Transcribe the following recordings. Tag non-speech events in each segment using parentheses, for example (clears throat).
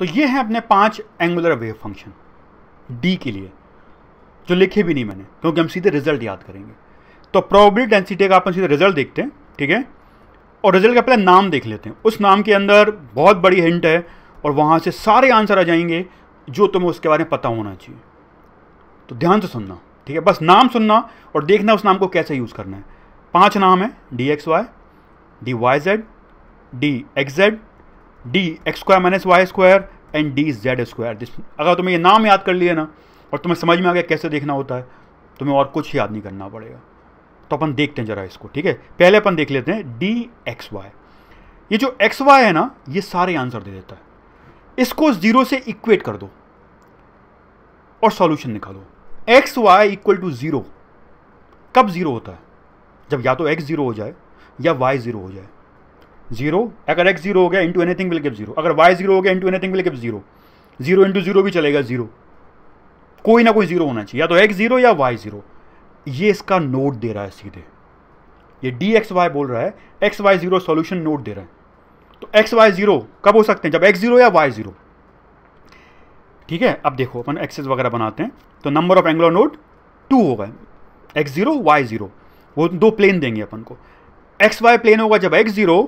तो ये हैं अपने पांच एंगुलर वेव फंक्शन डी के लिए जो लिखे भी नहीं मैंने क्योंकि हम सीधे रिजल्ट याद करेंगे तो प्रोबेबिलिटी डेंसिटी का अपन सीधे रिजल्ट देखते हैं ठीक है और रिजल्ट का पहले नाम देख लेते हैं उस नाम के अंदर बहुत बड़ी हिंट है और वहाँ से सारे आंसर आ जाएंगे जो तुम्हें उसके बारे में पता होना चाहिए तो ध्यान से सुनना ठीक है बस नाम सुनना और देखना उस नाम को कैसे यूज़ करना है पांच नाम है D x Y D Y Z D X Z D x square minus Y square and D Z square अगर तुम्हें ये नाम याद कर लिए ना और तुम्हें समझ में आ गया कैसे देखना होता है तुम्हें और कुछ याद नहीं करना पड़ेगा तो अपन देखते हैं जरा इसको ठीक है पहले अपन देख लेते हैं डी एक्स वाई ये जो एक्स वाई है ना ये सारे आंसर दे देता है इसको जीरो से इक्वेट कर दो और सॉल्यूशन निकालो X Y equal to zero कब ज़ीरो होता है जब या तो एक्स ज़ीरो हो जाए या वाई ज़ीरो हो जाए जीरो अगर एक्स जीरो हो गया into anything will give zero अगर वाई जीरो हो गया into anything will give zero zero into zero भी चलेगा जीरो कोई ना कोई जीरो होना चाहिए या तो एक्स जीरो या वाई जीरो ये इसका नोट दे रहा है सीधे ये डी एक्स वाई बोल रहा है x Y zero solution node दे रहा है तो एक्स वाई जीरो कब हो सकते हैं जब एक्स जीरो या वाई जीरो ठीक है अब देखो अपन एक्सेस वगैरह बनाते हैं तो number of angular node two होगा एक्स जीरो वाई जीरो वो दो प्लेन देंगे अपन को एक्स वाई प्लेन होगा जब X zero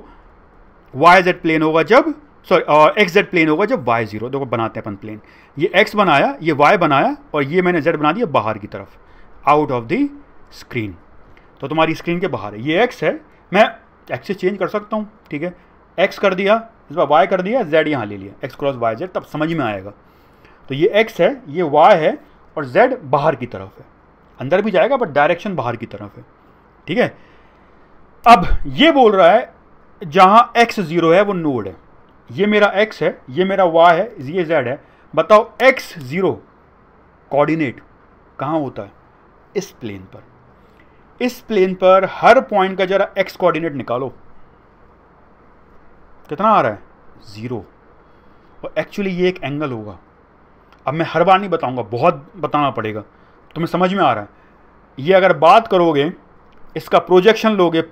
Y Z plane होगा जब सॉरी एक्स जेड प्लेन होगा जब वाई जीरो देखो बनाते हैं अपन प्लेन ये एक्स बनाया ये वाई बनाया और ये मैंने जेड बना दिया बाहर की तरफ आउट ऑफ दी स्क्रीन तो तुम्हारी स्क्रीन के बाहर है ये एक्स है मैं एक्सेस चेंज कर सकता हूँ ठीक है एक्स कर दिया इस बार वाई कर दिया जेड यहाँ ले लिया एक्स क्रॉस वाई जेड तब समझ में आएगा तो ये एक्स है ये वाई है और जेड बाहर की तरफ है अंदर भी जाएगा बट डायरेक्शन बाहर की तरफ है ठीक है अब ये बोल रहा है जहाँ एक्स ज़ीरो है वो नोड है ये मेरा एक्स है ये मेरा वाई है ये जेड है बताओ एक्स ज़ीरो कोऑर्डिनेट कहाँ होता है इस प्लेन पर इस प्लेन पर हर पॉइंट का जरा एक्स कोऑर्डिनेट निकालो कितना आ रहा है ज़ीरो और एक्चुअली ये एक एंगल होगा अब मैं हर बार नहीं बताऊंगा बहुत बताना पड़ेगा तुम्हें समझ में आ रहा है ये अगर बात करोगे इसका प्रोजेक्शन लोगे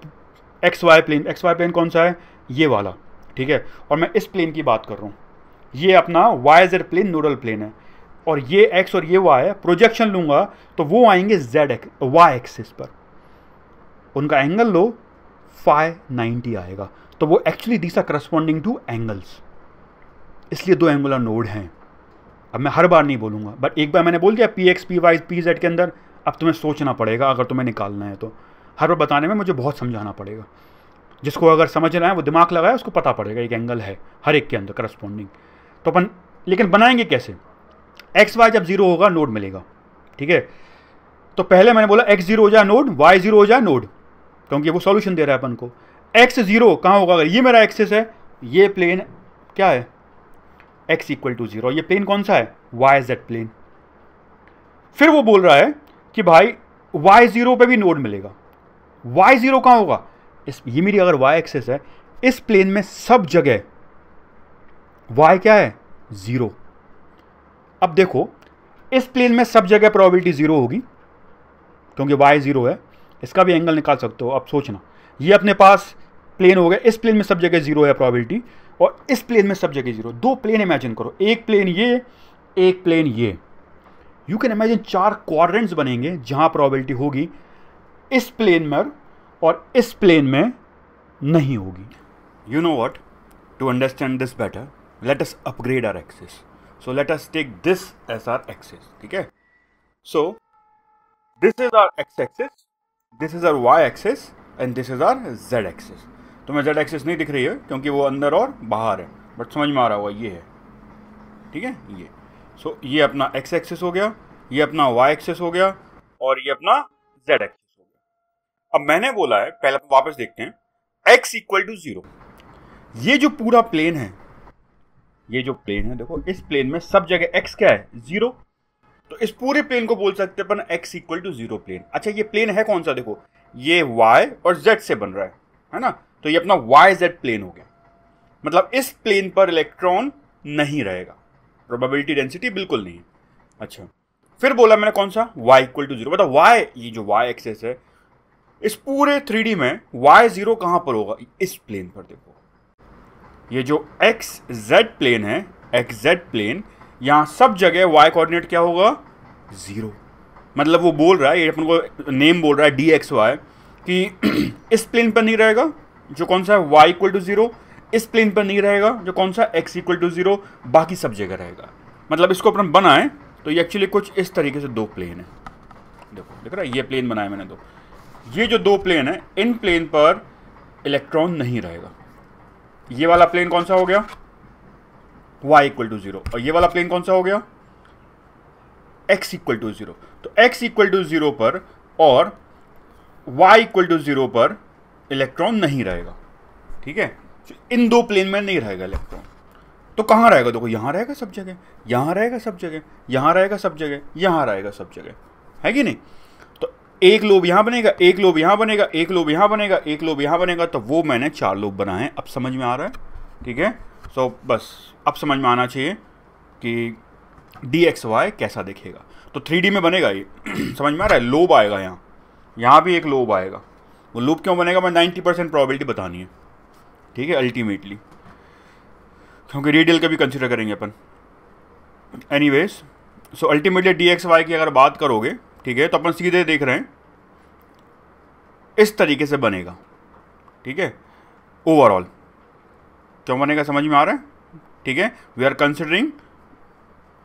X Y plane X Y plane कौन सा है ये वाला ठीक है और मैं इस प्लेन की बात कर रहा हूँ ये अपना Y Z plane nodal plane है और ये एक्स और ये वाई है प्रोजेक्शन लूंगा तो वो आएंगे जेड एक्स वाई एक्सिस पर उनका एंगल लो फाइव नाइन्टी आएगा तो वो actually this are corresponding to angles इसलिए दो एंगुलर नोड हैं अब मैं हर बार नहीं बोलूंगा बट एक बार मैंने बोल दिया P X P Y P Z के अंदर अब तुम्हें सोचना पड़ेगा अगर तुम्हें निकालना है तो हर बार बताने में मुझे बहुत समझाना पड़ेगा जिसको अगर समझना है वो दिमाग लगाए उसको पता पड़ेगा एक एंगल है हर एक के अंदर करस्पॉन्डिंग तो अपन लेकिन बनाएंगे कैसे एक्स वाई जब जीरो होगा नोड मिलेगा ठीक है तो पहले मैंने बोला एक्स जीरो हो जाए नोड वाई जीरो हो जाए नोड क्योंकि वो सॉल्यूशन दे रहा है अपन को एक्स जीरो कहाँ होगा अगर ये मेरा एक्सेस है ये प्लेन क्या है एक्स इक्वल टू जीरो ये प्लेन कौन सा है वाई जेड प्लेन फिर वो बोल रहा है कि भाई वाई जीरो पर भी नोड मिलेगा वाई ज़ीरो कहाँ होगा इस ये मेरी अगर वाई एक्सेस है इस प्लेन में सब जगह वाई क्या है ज़ीरो अब देखो इस प्लेन में सब जगह प्रोबेबिलिटी ज़ीरो होगी क्योंकि वाई ज़ीरो है इसका भी एंगल निकाल सकते हो अब सोचना ये अपने पास प्लेन हो गया इस प्लेन में सब जगह ज़ीरो है प्रोबेबिलिटी और इस प्लेन में सब जगह ज़ीरो दो प्लेन इमेजिन करो एक प्लेन ये एक प्लेन ये यू कैन इमेजिन चार क्वाड्रेंट्स बनेंगे जहां प्रोबेबिलिटी होगी इस प्लेन में और इस प्लेन में नहीं होगी you know what to understand this better let us upgrade our axes so let us take this as our axes ठीक है so this is our X axes this is our Y axes and this is our Z axes तो मैं Z access नहीं दिख रही है क्योंकि वो अंदर और बाहर है बट समझ में आ रहा हुआ ये है ठीक है ये सो so, ये अपना एक्स एक्सेस हो गया ये अपना वाई एक्सेस हो गया और ये अपना जेड एक्सेस अब मैंने बोला है पहले वापस देखते हैं एक्स इक्वल टू जीरो ये जो पूरा प्लेन है ये जो प्लेन है देखो इस प्लेन में सब जगह एक्स क्या है जीरो तो इस पूरे प्लेन को बोल सकते हैं अपन X equal to zero plane अच्छा ये प्लेन है कौन सा देखो ये वाई और जेड से बन रहा है है ना तो ये अपना वाई जेड प्लेन हो गया मतलब इस प्लेन पर इलेक्ट्रॉन नहीं रहेगा प्रोबेबिलिटी डेंसिटी बिल्कुल नहीं है अच्छा फिर बोला मैंने कौन सा y इक्वल टू जीरो बताओ y ये जो y एक्सेस है इस पूरे थ्री में वाई जीरो कहां पर होगा इस प्लेन पर देखो ये जो एक्स जेड प्लेन है एक्स जेड प्लेन यहां सब जगह वाई कोऑर्डिनेट क्या होगा ज़ीरो मतलब वो बोल रहा है ये अपन को नेम बोल रहा है डी एक्स वाई कि (clears throat) इस प्लेन पर नहीं रहेगा जो कौन सा है वाई इक्वल टू ज़ीरो इस प्लेन पर नहीं रहेगा जो कौन सा एक्स इक्वल टू ज़ीरो बाकी सब जगह रहेगा मतलब इसको अपन बनाए तो ये एक्चुअली कुछ इस तरीके से दो प्लेन है देखो देख रहा है ये प्लेन बनाया मैंने दो ये जो दो प्लेन है इन प्लेन पर इलेक्ट्रॉन नहीं रहेगा ये वाला प्लेन कौन सा हो गया y इक्वल टू जीरो और ये वाला प्लेन कौन सा हो गया x इक्वल टू जीरो तो x इक्वल टू जीरो पर और y इक्वल टू जीरो पर इलेक्ट्रॉन नहीं रहेगा ठीक है तो इन दो प्लेन में नहीं रहेगा इलेक्ट्रॉन तो कहां रहेगा देखो यहां रहेगा सब जगह यहां रहेगा सब जगह यहां रहेगा सब जगह यहां रहेगा सब जगह है कि नहीं एक लोब यहाँ बनेगा एक लोब यहाँ बनेगा एक लोब यहाँ बनेगा एक लोब यहाँ बनेगा तो वो मैंने चार लोब बनाए हैं अब समझ में आ रहा है ठीक है सो बस अब समझ में आना चाहिए कि डी एक्स वाई कैसा दिखेगा तो थ्री में बनेगा ये (clears throat) समझ में आ रहा है लोब आएगा यहाँ यहाँ भी एक लोब आएगा वो लोब क्यों बनेगा मैं नाइन्टी परसेंट प्रॉबिलिटी बतानी है ठीक है अल्टीमेटली क्योंकि रेडियल का भी कंसिडर करेंगे अपन anyways so ultimately D x Y की अगर बात करोगे ठीक है तो अपन सीधे देख रहे हैं इस तरीके से बनेगा ठीक है ओवरऑल क्यों बनेगा समझ में आ रहा है ठीक है we are considering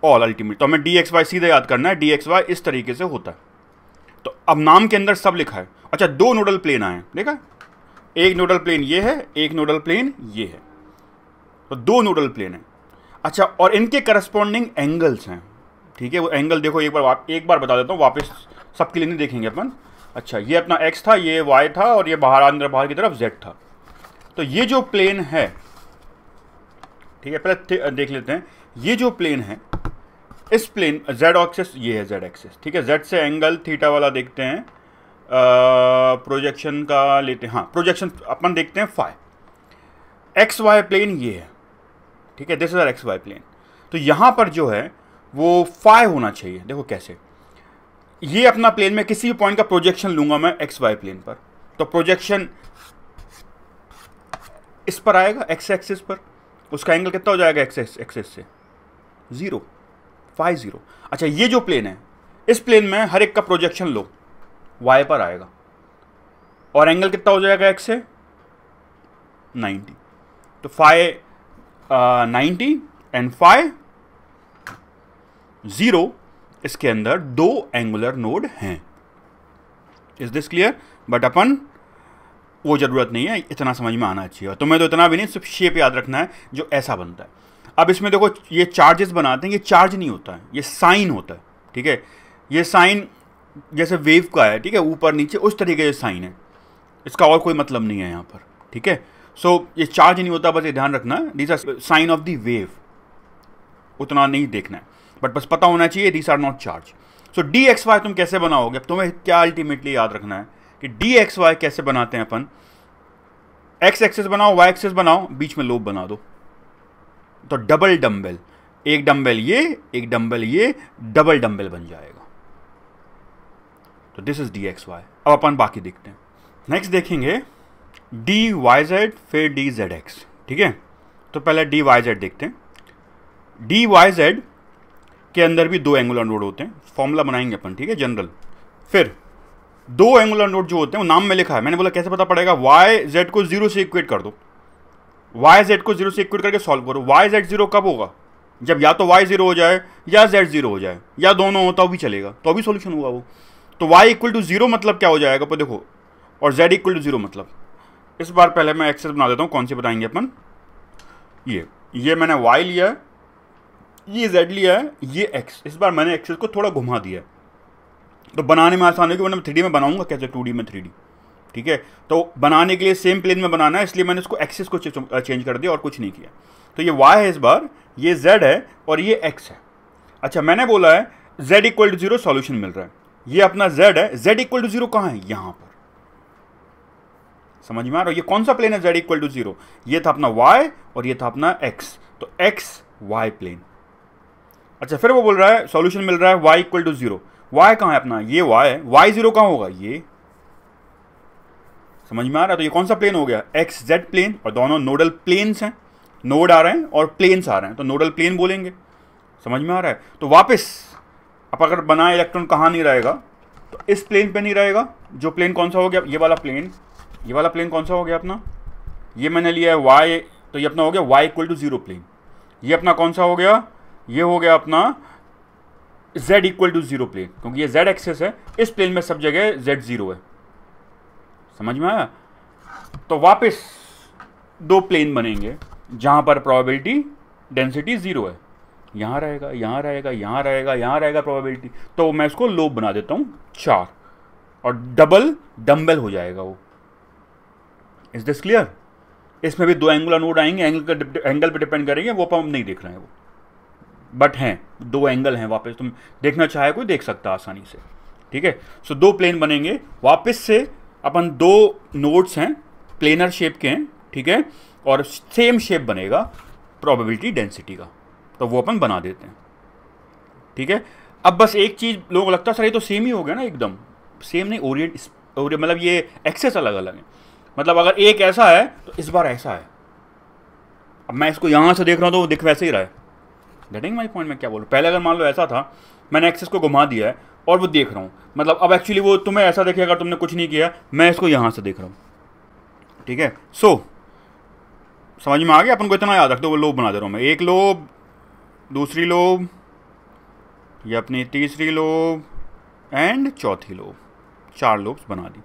all ultimate तो हमें डी एक्स वाई सीधे याद करना है डी एक्स वाई इस तरीके से होता है तो अब नाम के अंदर सब लिखा है अच्छा दो नोडल प्लेन आए देखा एक नोडल प्लेन ये है एक नोडल प्लेन ये है तो दो नोडल प्लेन है अच्छा और इनके करस्पॉन्डिंग एंगल्स हैं ठीक है वो एंगल देखो एक बार एक बार बता देता हूँ वापस सबके लिए नहीं देखेंगे अपन अच्छा ये अपना एक्स था ये वाई था और ये बाहर अंदर बाहर की तरफ जेड था तो ये जो प्लेन है ठीक है पहले देख लेते हैं ये जो प्लेन है इस प्लेन जेड ऑक्सेस ये है जेड एक्सेस ठीक है जेड से एंगल थीटा वाला देखते हैं प्रोजेक्शन का लेते हैं हाँ प्रोजेक्शन अपन देखते हैं फाइव एक्स वाई प्लेन ये है ठीक है this is our X Y plane तो यहाँ पर जो है वो फाइव होना चाहिए देखो कैसे ये अपना प्लेन में किसी भी पॉइंट का प्रोजेक्शन लूंगा मैं एक्स वाई प्लेन पर तो प्रोजेक्शन इस पर आएगा एक्स एक्सिस पर उसका एंगल कितना हो जाएगा एक्स एक्सिस से ज़ीरो फाइव ज़ीरो अच्छा ये जो प्लेन है इस प्लेन में हर एक का प्रोजेक्शन लो वाई पर आएगा और एंगल कितना हो जाएगा एक्स से नाइन्टी तो five uh, ninety and five zero इसके अंदर दो एंगुलर नोड हैं इज दिस क्लियर बट अपन वो ज़रूरत नहीं है इतना समझ में आना चाहिए और तुम्हें तो इतना भी नहीं सिर्फ शेप याद रखना है जो ऐसा बनता है अब इसमें देखो ये चार्जेस बनाते हैं ये चार्ज नहीं होता है ये साइन होता है ठीक है ये साइन जैसे वेव का है ठीक है ऊपर नीचे उस तरीके से साइन है इसका और कोई मतलब नहीं है यहाँ पर ठीक है सो ये चार्ज नहीं होता बस ये ध्यान रखना this are sign of the wave उतना नहीं देखना है बट बस पता होना चाहिए these are not charge so D x Y तुम कैसे बनाओगे तुम्हें क्या अल्टीमेटली याद रखना है कि डी एक्स वाई कैसे बनाते हैं अपन एक्स एक्सेस बनाओ वाई एक्सेस बनाओ बीच में लोब बना दो तो डबल डम्बेल एक डम्बेल ये एक डम्बेल ये डबल डम्बेल बन जाएगा तो this is D x Y अब अपन बाकी देखते हैं नेक्स्ट देखेंगे डी वाई जेड फिर डी जेड एक्स ठीक है तो पहले डी वाई जेड देखते हैं डी वाई जेड के अंदर भी दो एंगुलर नोड होते हैं फॉर्मूला बनाएंगे अपन ठीक है जनरल फिर दो एंगुलर नोड जो होते हैं वो नाम में लिखा है मैंने बोला कैसे पता पड़ेगा वाई जेड को जीरो से इक्वेट कर दो वाई जेड को जीरो से इक्वेट करके सॉल्व करो वाई जेड जीरो कब होगा जब या तो वाई जीरो हो जाए या जेड जीरो हो जाए या दोनों हो तो भी चलेगा तो भी सोल्यूशन हुआ वो तो वाई इक्वल टू जीरो मतलब क्या हो जाएगा पर देखो और जेड इक्वल टू जीरो मतलब इस बार पहले मैं एक्सेस बना देता हूँ कौन सी बताएंगे अपन ये ये मैंने वाई लिया है ये जेड लिया है ये एक्स इस बार मैंने एक्सेस को थोड़ा घुमा दिया है तो बनाने में आसान होगी वरना थ्री डी में बनाऊंगा कैसे टू डी में थ्री डी ठीक है तो बनाने के लिए सेम प्लेन में बनाना है इसलिए मैंने इसको एक्सेस को चेंज कर दिया और कुछ नहीं किया तो ये वाई है इस बार ये जेड है और ये एक्स है अच्छा मैंने बोला है Z equal to zero solution मिल रहा है ये अपना जेड है जेड इक्वल टू जीरो कहाँ है यहाँ पर समझ में आ रहा है ये कौन सा प्लेन है जेड इक्वल टू जीरो ये था अपना वाई और ये था अपना एक्स तो एक्स वाई प्लेन अच्छा फिर वो बोल रहा है सॉल्यूशन मिल रहा है Y equal to zero Y कहाँ है अपना ये वाई है वाई जीरो कहाँ होगा ये समझ में आ रहा है तो ये कौन सा प्लेन हो गया एक्स जेड प्लेन और दोनों नोडल प्लेन्स हैं नोड आ रहे हैं और प्लेन्स आ रहे हैं तो नोडल प्लेन बोलेंगे समझ में आ रहा है तो वापस अब अगर बनाए इलेक्ट्रॉन कहाँ नहीं रहेगा तो इस प्लेन पे नहीं रहेगा जो प्लेन कौन सा हो गया ये वाला प्लेन ये वाला प्लेन कौन सा हो गया अपना ये मैंने लिया है वाई तो ये अपना हो गया Y equal to zero plane ये अपना कौन सा हो गया ये हो गया अपना z equal to zero plane क्योंकि ये z एक्सेस है इस प्लेन में सब जगह z जीरो है समझ में आया तो वापस दो प्लेन बनेंगे जहां पर प्रोबेबिलिटी डेंसिटी ज़ीरो है यहां रहेगा यहां रहेगा यहां रहेगा यहां रहेगा प्रोबेबिलिटी तो मैं इसको लोब बना देता हूं चार और डबल डम्बल हो जाएगा वो इज दिस क्लियर इसमें भी दो एंगुलर नोड आएंगे एंगल का एंगल पर डिपेंड करेंगे वो पर हम नहीं देख रहे हैं वो बट हैं दो एंगल हैं वापस तुम देखना चाहे कोई देख सकता आसानी से ठीक है सो दो प्लेन बनेंगे वापस से अपन दो नोड्स हैं प्लेनर शेप के हैं ठीक है और सेम शेप बनेगा प्रोबेबिलिटी डेंसिटी का तो वो अपन बना देते हैं ठीक है अब बस एक चीज़ लोगों को लगता है सर ये तो सेम ही हो गया ना एकदम सेम नहीं ओरिएंट ओरिएंट मतलब ये एक्सेस अलग अलग है मतलब अगर एक ऐसा है तो इस बार ऐसा है अब मैं इसको यहाँ से देख रहा हूँ तो वो दिख वैसे ही रहा है गेटिंग माई पॉइंट मैं क्या बोलूँ पहले अगर मान लो ऐसा था मैंने एक्सेस को घुमा दिया है और वो देख रहा हूँ मतलब अब एक्चुअली वो तुम्हें ऐसा देखे अगर तुमने कुछ नहीं किया मैं इसको यहाँ से देख रहा हूँ ठीक है सो so, समझ में आ गया अपन को इतना याद रख दो वो लोभ बना दे रहा हूँ मैं एक लोभ दूसरी लोभ या अपनी तीसरी लोभ एंड चौथी लोभ चार लोब्स बना दी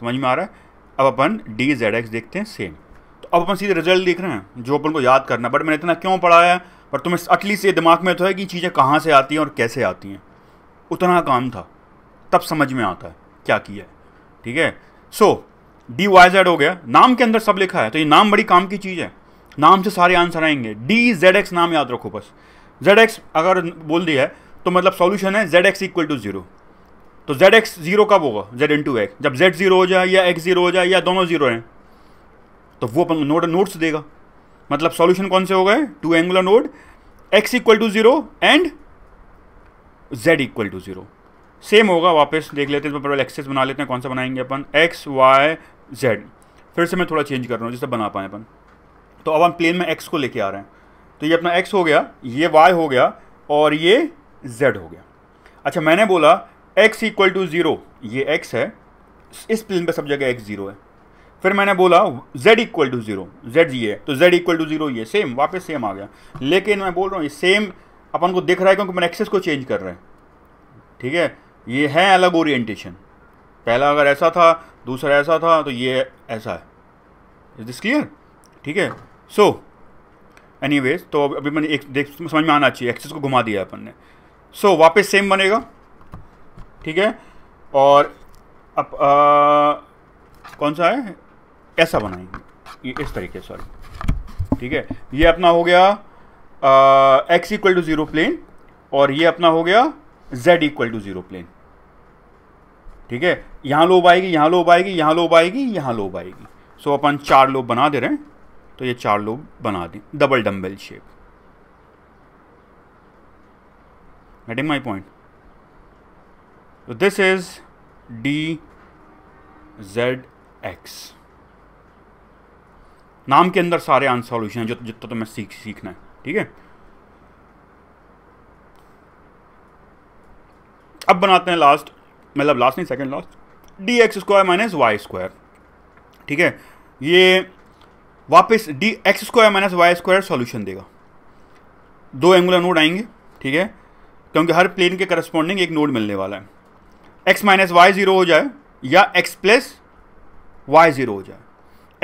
समझ में आ रहा है अब अपन डी जेड एक्स देखते हैं सेम तो अब अपन सीधे रिजल्ट देख रहे हैं जो अपन को याद करना बट मैंने इतना क्यों पढ़ाया पर तुम्हें अटलीस्ट ये दिमाग में तो है कि चीज़ें कहाँ से आती हैं और कैसे आती हैं उतना काम था तब समझ में आता है क्या किया है ठीक है सो डी वाई जेड हो गया नाम के अंदर सब लिखा है तो ये नाम बड़ी काम की चीज़ है नाम से सारे आंसर आएंगे डी जेड एक्स नाम याद रखो बस जेड एक्स अगर बोल दिया है तो मतलब सॉल्यूशन है Z X equal to zero तो जेड एक्स जीरो कब होगा जेड इन टू एक्स जब जेड जीरो हो जाए या एक्स जीरो हो जाए या दोनों जीरो हैं तो वो अपन नोट नोट्स देगा मतलब सॉल्यूशन कौन से हो गए two angular node X equal to zero and Z equal to zero same होगा वापस देख लेते हैं तो पहले एक्सेस बना लेते हैं कौन सा बनाएंगे अपन एक्स वाई जेड फिर से मैं थोड़ा चेंज कर रहा हूँ जिससे बना पाए अपन तो अब हम प्लेन में एक्स को लेके आ रहे हैं तो ये अपना एक्स हो गया ये वाई हो गया और ये जेड हो गया अच्छा मैंने बोला एक्स इक्वल टू ज़ीरो ये एक्स है इस प्लेन पर सब जगह एक्स ज़ीरो है फिर मैंने बोला z equal to zero Z ये तो z इक्वल टू जीरो ये सेम वापस सेम आ गया लेकिन मैं बोल रहा हूँ ये सेम अपन को दिख रहा है क्योंकि मैंने एक्सेस को चेंज कर रहे हैं ठीक है ये है अलग ओरिएंटेशन पहला अगर ऐसा था दूसरा ऐसा था तो ये ऐसा है इज दिस क्लियर ठीक है सो एनी वेज तो अभी मैंने एक देख समझ में आना चाहिए एक्सेस को घुमा दिया अपन ने सो so, वापस सेम बनेगा ठीक है और अब आ, कौन सा है ऐसा बनाएंगे ये इस तरीके सॉरी ठीक है ये अपना हो गया X equal to zero plane और ये अपना हो गया Z equal to zero plane ठीक है यहां लोब आएगी यहां लोब आएगी यहां लोब आएगी यहां लोब आएगी सो अपन चार लोब बना दे रहे हैं तो ये चार लोब बना दें double dumbbell shape getting my point this is D Z X नाम के अंदर सारे आंसर सॉल्यूशन है जो जितना तुम्हें सीख सीखना है ठीक है अब बनाते हैं लास्ट मतलब लास्ट नहीं second last D x square minus Y square ठीक है ये वापस D x square minus Y square solution देगा दो एंगुलर नोड आएंगे ठीक है क्योंकि हर प्लेन के करस्पॉन्डिंग एक नोड मिलने वाला है एक्स माइनस वाई ज़ीरो हो जाए या एक्स प्लस वाई ज़ीरो हो जाए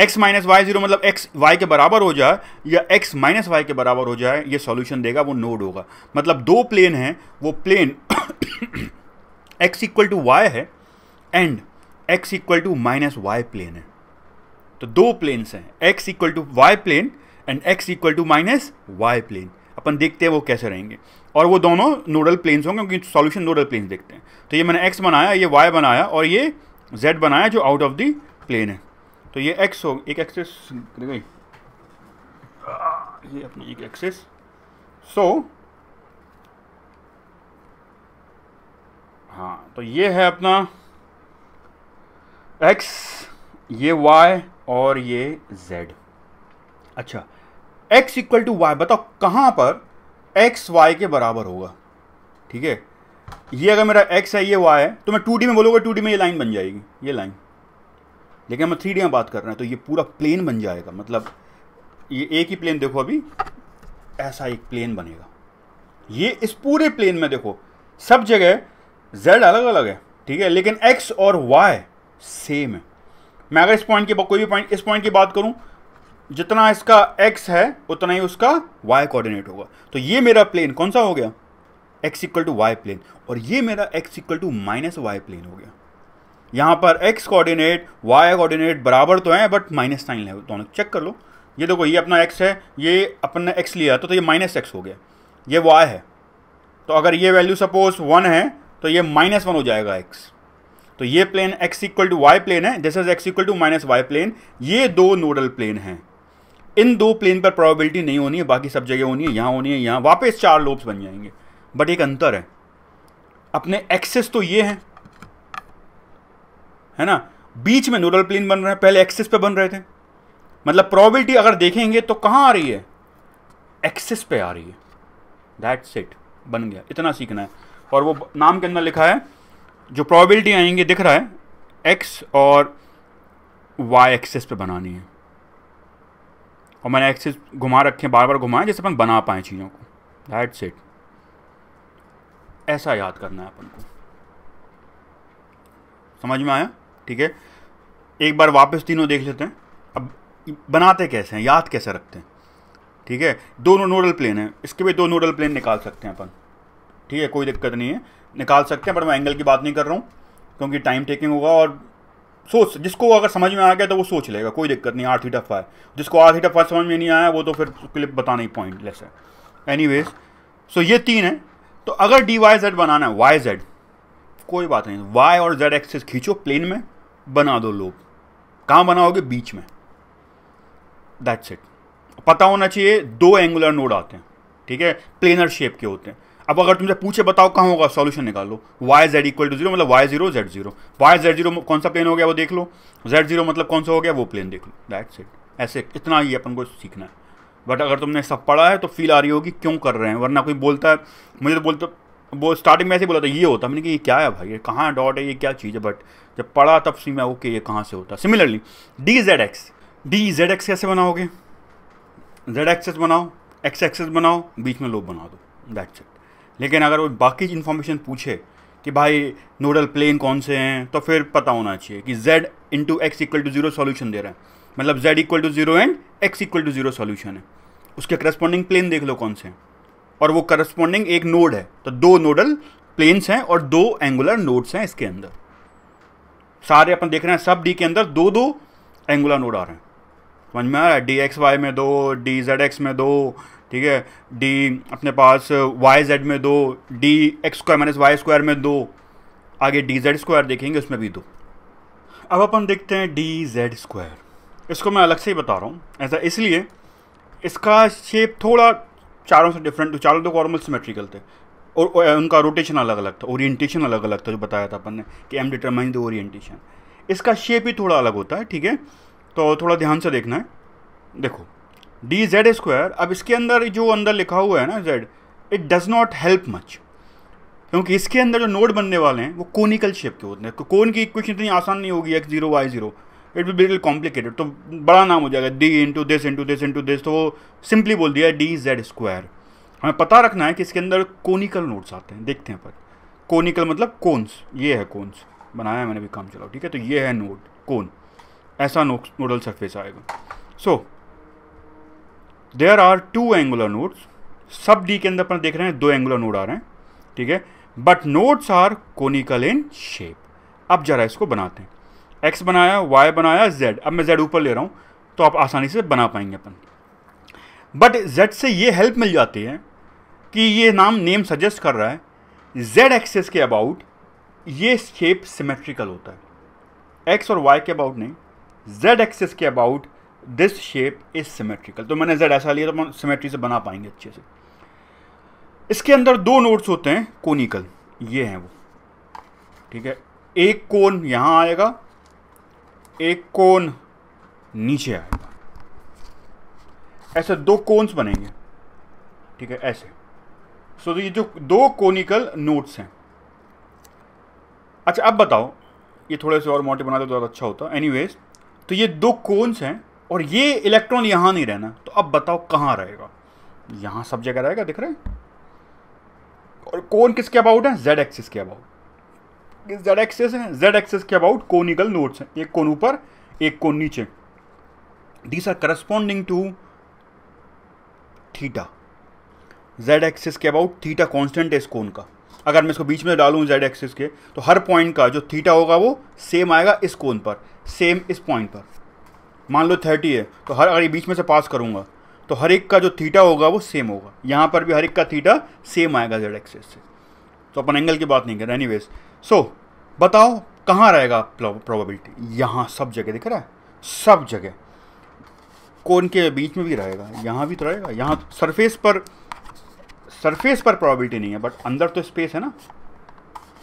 एक्स माइनस वाई जीरो मतलब एक्स वाई के बराबर हो जाए या एक्स माइनस वाई के बराबर हो जाए ये सॉल्यूशन देगा वो नोड होगा मतलब दो प्लेन हैं वो plane X equal to Y है and X equal to minus Y plane है तो दो प्लेन्स हैं X equal to Y plane and X equal to minus Y plane अपन देखते हैं वो कैसे रहेंगे और वो दोनों नोडल प्लेन्स होंगे क्योंकि सॉल्यूशन नोडल प्लेन्स देखते हैं तो ये मैंने एक्स बनाया ये वाई बनाया और ये जेड बनाया जो आउट ऑफ दी प्लेन है तो ये एक्स हो एक एक्सेस गई ये अपनी एक एक्सेस सो हाँ तो ये है अपना एक्स ये वाई और ये जेड अच्छा एक्स इक्वल टू वाई बताओ कहाँ पर एक्स वाई के बराबर होगा ठीक है ये अगर मेरा एक्स है ये वाई है तो मैं टू में बोलूंगा टू में ये लाइन बन जाएगी ये लाइन लेकिन हम थ्री डी बात कर रहे हैं तो ये पूरा प्लेन बन जाएगा मतलब ये एक ही प्लेन देखो अभी ऐसा एक प्लेन बनेगा ये इस पूरे प्लेन में देखो सब जगह जेड अलग अलग है ठीक है लेकिन एक्स और वाई सेम है मैं अगर इस पॉइंट की कोई भी पॉइंट इस पॉइंट की बात करूं जितना इसका एक्स है उतना ही उसका वाई कोऑर्डिनेट होगा तो ये मेरा प्लेन कौन सा हो गया X equal to Y plane और ये मेरा X equal to minus Y plane हो गया यहाँ पर एक्स कोऑर्डिनेट वाई कोऑर्डिनेट बराबर तो हैं बट माइनस साइन है दोनों तो चेक कर लो ये देखो ये अपना एक्स है ये अपन ने एक्स लिया तो, तो ये माइनस एक्स हो गया ये वाई है तो अगर ये वैल्यू सपोज वन है तो ये माइनस वन हो जाएगा एक्स तो ये plane X equal to Y plane है this is X equal to minus Y plane ये दो नोडल प्लेन हैं इन दो प्लेन पर प्रोबेबिलिटी नहीं होनी है बाकी सब जगह होनी है यहाँ होनी है यहाँ वापस चार लोब्स बन जाएंगे बट एक अंतर है अपने एक्सेस तो ये हैं है ना बीच में नूडल प्लेन बन रहे हैं पहले एक्सिस पे बन रहे थे मतलब प्रोबेबिलिटी अगर देखेंगे तो कहाँ आ रही है एक्सिस पे आ रही है दैट्स इट बन गया इतना सीखना है और वो नाम के अंदर लिखा है जो प्रोबेबिलिटी आएंगे दिख रहा है एक्स और वाई एक्सिस पे बनानी है और मैंने एक्सिस घुमा रखे हैं बार बार घुमाएं जैसे अपन बना पाए चीज़ों को दैट्स इट ऐसा याद करना है अपन को समझ में आया ठीक है एक बार वापस तीनों देख लेते हैं अब बनाते कैसे हैं याद कैसे रखते हैं ठीक है दोनों नोडल प्लेन हैं इसके भी दो नोडल प्लेन निकाल सकते हैं अपन ठीक है कोई दिक्कत नहीं है निकाल सकते हैं पर मैं एंगल की बात नहीं कर रहा हूँ क्योंकि टाइम टेकिंग होगा और सोच जिसको अगर समझ में आ गया तो वो सोच लेगा कोई दिक्कत नहीं आर थीटा फाइव जिसको आर थीटा फाइव समझ में नहीं आया वो तो फिर उसके लिए बताना ही पॉइंट लेस है एनी सो ये तीन है तो अगर डी वाई जेड बनाना है वाई जेड कोई बात नहीं वाई और जेड एक्सेस खींचो प्लेन में बना दो लोग कहाँ बनाओगे बीच में दैट्स इट पता होना चाहिए दो एंगुलर नोड आते हैं ठीक है प्लेनर शेप के होते हैं अब अगर तुमसे पूछे बताओ कहाँ होगा सॉल्यूशन निकालो Y Z equal to zero मतलब Y zero Z zero Y Z zero कौन सा प्लेन हो गया वो देख लो जेड जीरो मतलब कौन सा हो गया वो प्लेन देख लो दैट्स इट ऐसे इतना ही अपन को सीखना है बट अगर तुमने सब पढ़ा है तो फील आ रही होगी क्यों कर रहे हैं वरना कोई बोलता है मुझे तो बोलता वो स्टार्टिंग में ऐसे बोला था ये होता मैंने कि ये क्या है भाई ये कहाँ डॉट है ये क्या चीज़ है बट जब पढ़ा तब सी मैं ओके ये कहाँ से होता similarly D Z X D Z X कैसे बनाओगे जेड एक्सेस बनाओ एक्स एक्सेस बनाओ बीच में लोब बना दो दैट्स इट लेकिन अगर वो बाकी इन्फॉर्मेशन पूछे कि भाई नोडल प्लेन कौन से हैं तो फिर पता होना चाहिए कि z into X equal to zero solution दे रहा है मतलब z equal to zero and x equal to zero solution है उसके करस्पॉन्डिंग प्लेन देख लो कौन से हैं और वो करस्पॉन्डिंग एक नोड है तो दो नोडल प्लेन्स हैं और दो एंगुलर नोड्स हैं इसके अंदर सारे अपन देख रहे हैं सब डी के अंदर दो दो एंगुलर नोड आ रहे हैं समझ में आ रहा है डी एक्स वाई में दो डी जेड एक्स में दो ठीक है डी अपने पास वाई जेड में दो D x square minus Y square में दो आगे डी जेड स्क्वायर देखेंगे उसमें भी दो अब अपन देखते हैं डी जेड स्क्वायर इसको मैं अलग से ही बता रहा हूँ ऐसा इसलिए इसका शेप थोड़ा चारों से डिफरेंट चारों तो नॉर्मल सिमेट्रिकल थे और उनका रोटेशन अलग अलग था ओरिएंटेशन अलग अलग था जो बताया था अपन ने कि एम डिटरमाइन द ओरिएंटेशन इसका शेप ही थोड़ा अलग होता है ठीक है तो थोड़ा ध्यान से देखना है देखो डी जेड स्क्वायर अब इसके अंदर जो अंदर लिखा हुआ है ना Z it does not help much क्योंकि इसके अंदर जो नोड बनने वाले हैं वो कोनिकल शेप के होते हैं कोन की इक्वेशन इतनी आसान नहीं होगी X zero Y zero it will बिल्कुल कॉम्प्लिकेटेड तो बड़ा नाम हो जाएगा D into this into this into this तो वो सिंपली बोल दिया डी जेड स्क्वायर हमें पता रखना है कि इसके अंदर कोनिकल नोट्स आते हैं देखते हैं पर कोनिकल मतलब कोन्स ये है कोन्स बनाया है मैंने भी काम चलाओ ठीक है तो ये है नोट कोन ऐसा नोडल सरफेस आएगा so there are two angular nodes सब डी के अंदर अपन देख रहे हैं दो एंगुलर नोड आ रहे हैं ठीक है but nodes are conical in shape अब जरा इसको बनाते हैं एक्स बनाया वाई बनाया जेड अब मैं जेड ऊपर ले रहा हूँ तो आप आसानी से बना पाएंगे अपन बट जेड से ये हेल्प मिल जाती है कि ये नाम नेम सजेस्ट कर रहा है जेड एक्सेस के अबाउट ये शेप सिमेट्रिकल होता है एक्स और वाई के अबाउट नहीं जेड एक्सेस के about this shape is symmetrical तो मैंने जेड ऐसा लिया तो हम सिमेट्री से बना पाएंगे अच्छे से इसके अंदर दो नोट्स होते हैं कोनिकल ये हैं वो ठीक है एक कोन यहाँ आएगा एक कोन नीचे आएगा ऐसे दो कोन्स बनेंगे ठीक है ऐसे सो so, तो ये जो दो कोनिकल नोट्स हैं अच्छा अब बताओ ये थोड़े से और मोटे बनाते तो ज़्यादा अच्छा होता एनीवेज तो ये दो कोन्स हैं और ये इलेक्ट्रॉन यहां नहीं रहना तो अब बताओ कहाँ रहेगा यहां सब जगह रहेगा दिख रहे हैं और कोन किसके अबाउट है जेड एक्सिस के अबाउट जेड एक्सेस है जेड एक्सेस के अबाउट कोनिकल नोट्स हैं एक कोन ऊपर एक कोन नीचे these are corresponding to theta Z axes के अबाउट थीटा कॉन्स्टेंट है इस कोन का अगर मैं इसको बीच में डालूं जेड एक्सेस के तो हर पॉइंट का जो थीटा होगा वो सेम आएगा इस कोन पर सेम इस पॉइंट पर मान लो थर्टी है तो हर अगर ये बीच में से पास करूँगा तो हर एक का जो थीटा होगा वो सेम होगा यहाँ पर भी हर एक का थीटा सेम आएगा जेड एक्सेस से तो अपन एंगल की बात नहीं कर रहे एनी सो so, बताओ कहाँ रहेगा प्रोबेबिलिटी यहाँ सब जगह दिख रहा है सब जगह कोन के बीच में भी रहेगा यहाँ भी तो रहेगा यहाँ सरफेस पर सरफेस पर प्रोबेबिलिटी नहीं है बट अंदर तो स्पेस है ना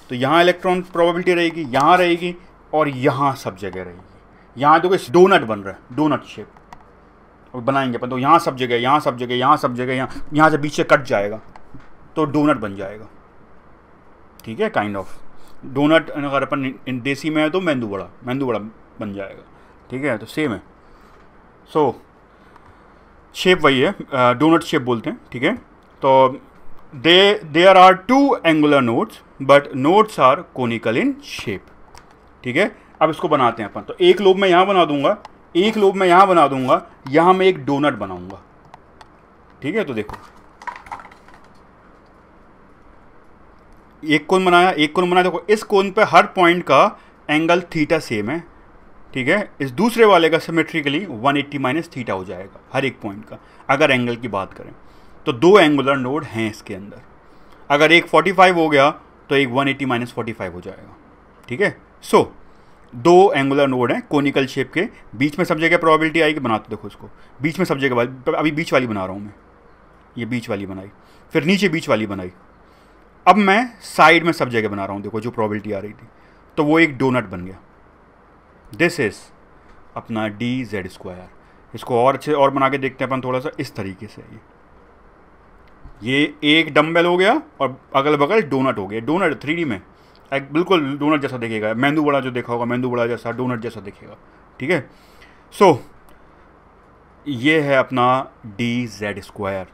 तो यहाँ इलेक्ट्रॉन प्रोबेबिलिटी रहेगी यहाँ रहेगी और यहाँ सब जगह रहेगी यहाँ देखो इस डोनट बन रहा है डोनट शेप और बनाएंगे अपन तो यहाँ सब जगह यहाँ सब जगह यहाँ सब जगह यहाँ यहाँ से बीच से कट जाएगा तो डोनट बन जाएगा ठीक है काइंड ऑफ डोनट अगर अपन देसी में है तो मेंदू बड़ा मेंदू बड़ा बन जाएगा ठीक है तो सेम है सो शेप वही है डोनट शेप बोलते हैं ठीक है तो दे there are two angular nodes but nodes are conical in shape ठीक है अब इसको बनाते हैं अपन तो एक लोब मैं यहाँ बना दूंगा एक लोब मैं यहाँ बना दूंगा यहाँ मैं एक डोनट बनाऊंगा ठीक है तो देखो एक कोन बनाया एक कोन बनाया देखो इस कोन पे हर पॉइंट का एंगल थीटा सेम है ठीक है इस दूसरे वाले का सिमेट्रिकली 180 माइनस थीटा हो जाएगा हर एक पॉइंट का अगर एंगल की बात करें तो दो एंगुलर नोड हैं इसके अंदर अगर एक 45 हो गया तो एक 180 एट्टी माइनस फोर्टी हो जाएगा ठीक है सो दो एंगुलर नोड हैं कोनिकल शेप के बीच में सब जगह प्रॉबिलिटी आएगी बनाते देखो उसको बीच में सब जगह अभी बीच वाली बना रहा हूँ मैं ये बीच वाली बनाई फिर नीचे बीच वाली बनाई अब मैं साइड में सब जगह बना रहा हूँ देखो जो प्रॉबिलिटी आ रही थी तो वो एक डोनट बन गया दिस इज़ अपना डी जेड स्क्वायर इसको और अच्छे और बना के देखते हैं अपन थोड़ा सा इस तरीके से ये ये एक डम्बेल हो गया और अगल बगल डोनट हो गया डोनट थ्री में एक बिल्कुल डोनट जैसा दिखेगा मेंदू बड़ा जो देखा होगा मेंदू बड़ा जैसा डोनट जैसा दिखेगा ठीक है सो so, ये है अपना डी जेड स्क्वायर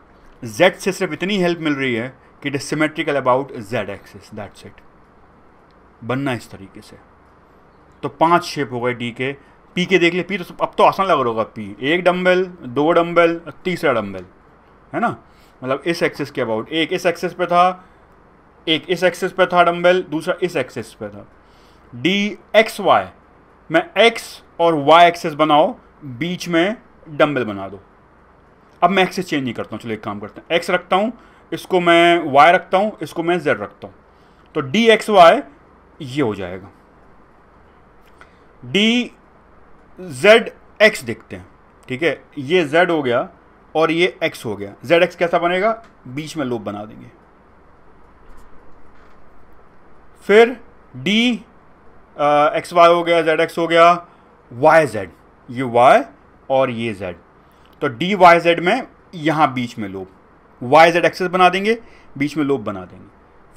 जेड से सिर्फ इतनी हेल्प मिल रही है कि it is symmetrical about z axis that's it बनना इस तरीके से तो पांच शेप हो गए डी के पी के देख ले पी तो अब तो आसान लग रहा होगा पी एक डम्बल दो डम्बल तीसरा डम्बल है ना मतलब इस एक्सेस के अबाउट एक इस एक्सेस पे था एक इस एक्सेस पे था डम्बल दूसरा इस एक्सेस पे था डी एक्स वाई मैं एक्स और वाई एक्सेस बनाओ बीच में डम्बल बना दो अब मैं एक्सेस चेंज नहीं करता हूँ चलो एक काम करते हैं एक्स रखता हूँ इसको मैं वाई रखता हूँ इसको मैं जेड रखता हूँ तो डी एक्स वाई ये हो जाएगा डी जेड एक्स देखते हैं ठीक है ये जेड हो गया और ये एक्स हो गया जेड एक्स कैसा बनेगा बीच में लोप बना देंगे फिर डी एक्स वाई हो गया जेड एक्स हो गया वाई जेड ये वाई और ये जेड तो डी वाई जेड में यहाँ बीच में लोप वाई जेड एक्सेस बना देंगे बीच में लोब बना देंगे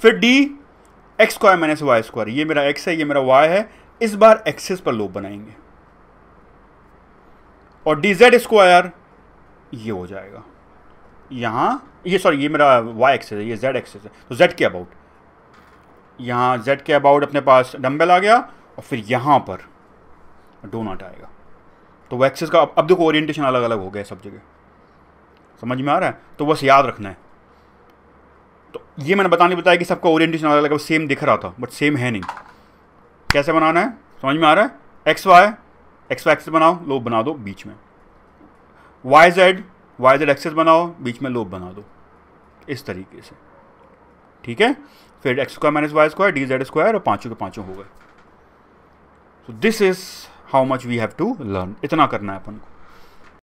फिर d x square minus Y square ये मेरा एक्स है ये मेरा वाई है इस बार एक्सेस पर लोब बनाएंगे और डी जेड स्क्वायर ये हो जाएगा यहाँ ये सॉरी ये मेरा वाई एक्सेस है ये जेड एक्सेस है तो जेड के अबाउट यहाँ जेड के अबाउट अपने पास डम्बेल आ गया और फिर यहाँ पर डोनाट आएगा तो वो एक्सेस का अब देखो ओरिएंटेशन अलग अलग हो गया सब जगह समझ में आ रहा है तो बस याद रखना है तो ये मैंने बताने बताया कि सबका ओरिएंटेशन अलग अलग सेम दिख रहा था बट सेम है नहीं कैसे बनाना है समझ में आ रहा है x y x y axes बनाओ लोब बना दो बीच में y z y z axes बनाओ बीच में लोब बना दो इस तरीके से ठीक है फिर x square minus Y square d Z square और पाँचों के पाँचों हो गए तो this is how much we have to learn इतना करना है अपन को